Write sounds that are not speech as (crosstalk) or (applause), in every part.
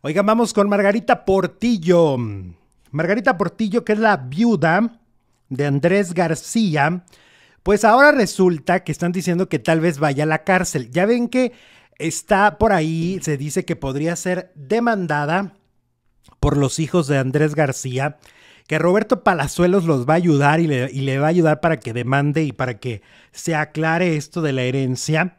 Oigan, vamos con Margarita Portillo. Margarita Portillo, que es la viuda de Andrés García, pues ahora resulta que están diciendo que tal vez vaya a la cárcel. Ya ven que está por ahí, se dice que podría ser demandada por los hijos de Andrés García, que Roberto Palazuelos los va a ayudar y le, y le va a ayudar para que demande y para que se aclare esto de la herencia.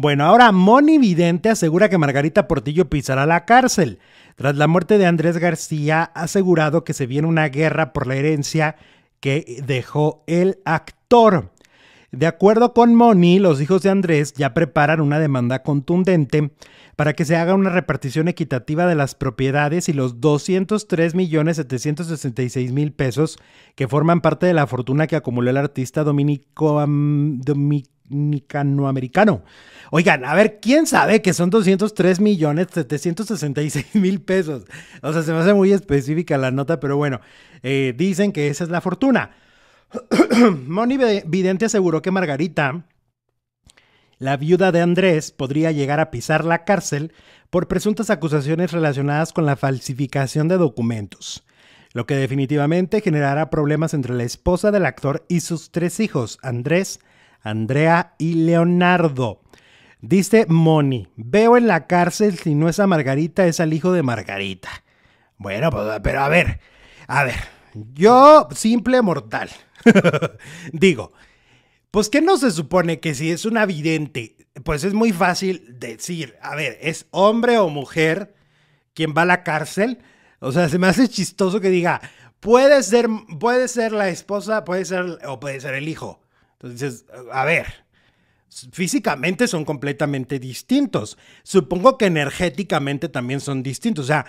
Bueno, ahora Moni Vidente asegura que Margarita Portillo pisará la cárcel. Tras la muerte de Andrés García, ha asegurado que se viene una guerra por la herencia que dejó el actor. De acuerdo con Moni, los hijos de Andrés ya preparan una demanda contundente para que se haga una repartición equitativa de las propiedades y los 203 millones pesos que forman parte de la fortuna que acumuló el artista dominico, nicanoamericano. Oigan, a ver, ¿quién sabe que son 203 millones 766 mil pesos? O sea, se me hace muy específica la nota, pero bueno, eh, dicen que esa es la fortuna. (clears throat) Moni Vidente aseguró que Margarita, la viuda de Andrés, podría llegar a pisar la cárcel por presuntas acusaciones relacionadas con la falsificación de documentos lo que definitivamente generará problemas entre la esposa del actor y sus tres hijos, Andrés, Andrea y Leonardo. Dice Moni, veo en la cárcel si no es a Margarita, es al hijo de Margarita. Bueno, pues, pero a ver, a ver, yo simple mortal. (laughs) Digo, pues que no se supone que si es una vidente, pues es muy fácil decir, a ver, es hombre o mujer quien va a la cárcel. O sea, se me hace chistoso que diga, puede ser, puede ser la esposa, puede ser o puede ser el hijo. Entonces a ver, físicamente son completamente distintos. Supongo que energéticamente también son distintos. O sea,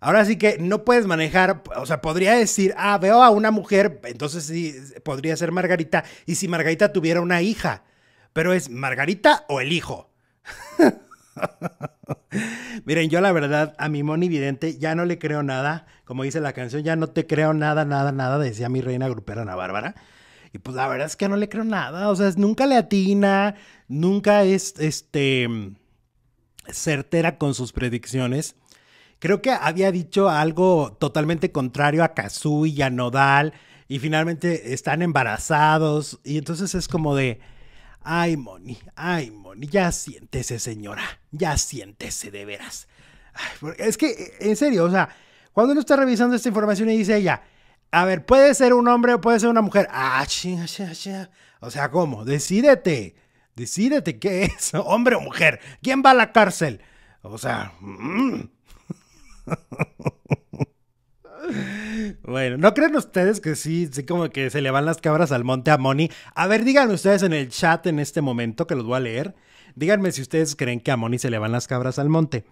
ahora sí que no puedes manejar, o sea, podría decir, ah, veo a una mujer, entonces sí, podría ser Margarita, y si Margarita tuviera una hija, pero es Margarita o el hijo. (laughs) Miren, yo la verdad a mi Moni Vidente ya no le creo nada, como dice la canción, ya no te creo nada, nada, nada, decía mi reina grupera Ana Bárbara. Y pues la verdad es que no le creo nada. O sea, nunca le atina, nunca es este certera con sus predicciones. Creo que había dicho algo totalmente contrario a Kazui y a Nodal. Y finalmente están embarazados. Y entonces es como de. Ay, Moni, ay, Moni, ya siéntese, señora. Ya siéntese de veras. es que, en serio, o sea, cuando uno está revisando esta información y dice ella a ver, puede ser un hombre o puede ser una mujer. Ah, O sea, ¿cómo? Decídete. Decídete qué es, (laughs) hombre o mujer. ¿Quién va a la cárcel? O sea. Mm. (laughs) Bueno, ¿no creen ustedes que sí, sí como que se le van las cabras al monte a Moni? A ver, díganme ustedes en el chat en este momento que los voy a leer. Díganme si ustedes creen que a Moni se le van las cabras al monte.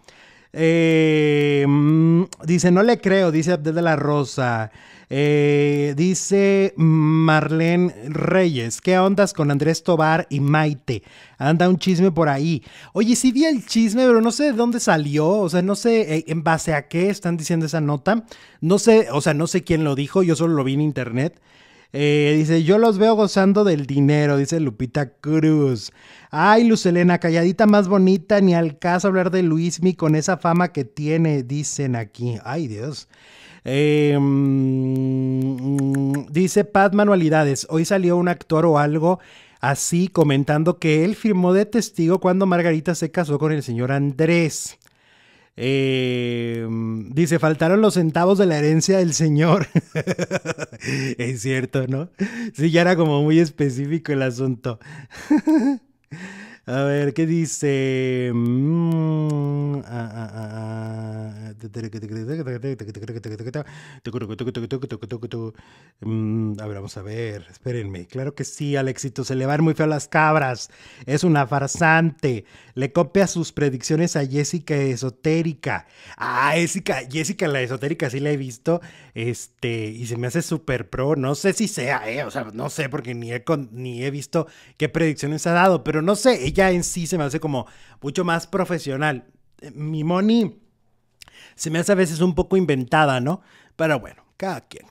Eh, mm, dice, no le creo, dice Abdel la Rosa. Eh, dice Marlene Reyes, ¿qué ondas con Andrés Tobar y Maite? Anda un chisme por ahí. Oye, sí vi el chisme, pero no sé de dónde salió, o sea, no sé eh, en base a qué están diciendo esa nota. No sé, o sea, no sé quién lo dijo, yo solo lo vi en internet. Eh, dice, yo los veo gozando del dinero, dice Lupita Cruz. Ay, Lucelena, calladita más bonita, ni al caso hablar de Luismi con esa fama que tiene, dicen aquí. Ay, Dios. Em, dice Paz Manualidades, hoy salió un actor o algo así comentando que él firmó de testigo cuando Margarita se casó con el señor Andrés. Eh, dice, faltaron los centavos de la herencia del señor. (laughs) es cierto, ¿no? Sí, ya era como muy específico el asunto. (laughs) A ver, ¿qué dice? Mm. Mm, a ver, vamos a ver. Espérenme. Claro que sí, Alexito. Se le van muy feo las cabras. Es una farsante. Le copia sus predicciones a Jessica Esotérica. Ah, Jessica, Jessica la Esotérica sí la he visto. Este, y se me hace súper pro. No sé si sea, eh. O sea, no sé porque ni he, con, ni he visto qué predicciones ha dado. Pero no sé, ella en sí se me hace como mucho más profesional. Mi money se me hace a veces un poco inventada, ¿no? Pero bueno, cada quien.